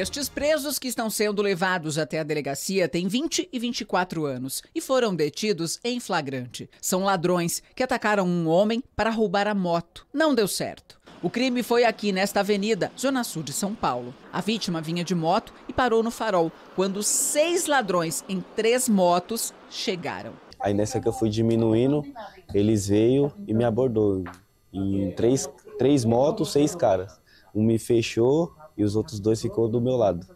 Estes presos que estão sendo levados até a delegacia têm 20 e 24 anos e foram detidos em flagrante. São ladrões que atacaram um homem para roubar a moto. Não deu certo. O crime foi aqui nesta avenida, Zona Sul de São Paulo. A vítima vinha de moto e parou no farol, quando seis ladrões em três motos chegaram. Aí nessa que eu fui diminuindo, eles veio e me abordou. Em três, três motos, seis caras. Um me fechou, e os outros dois ficou do meu lado,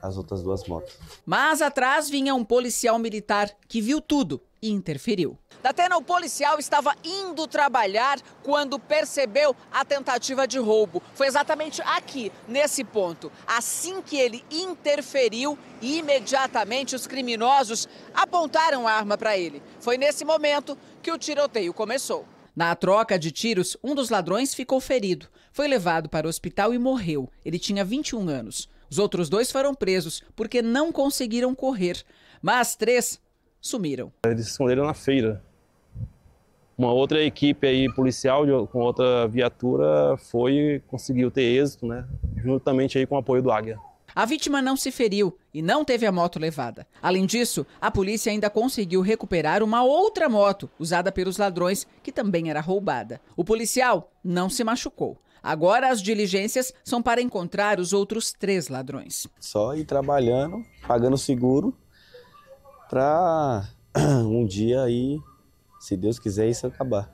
as outras duas motos. Mas atrás vinha um policial militar que viu tudo e interferiu. Datena, o policial estava indo trabalhar quando percebeu a tentativa de roubo. Foi exatamente aqui, nesse ponto. Assim que ele interferiu, imediatamente os criminosos apontaram a arma para ele. Foi nesse momento que o tiroteio começou. Na troca de tiros, um dos ladrões ficou ferido, foi levado para o hospital e morreu. Ele tinha 21 anos. Os outros dois foram presos porque não conseguiram correr, mas três sumiram. Eles se esconderam na feira. Uma outra equipe aí policial com outra viatura foi conseguiu ter êxito, né? Juntamente aí com o apoio do Águia. A vítima não se feriu e não teve a moto levada. Além disso, a polícia ainda conseguiu recuperar uma outra moto usada pelos ladrões, que também era roubada. O policial não se machucou. Agora as diligências são para encontrar os outros três ladrões. Só ir trabalhando, pagando seguro, para um dia aí, se Deus quiser, isso acabar.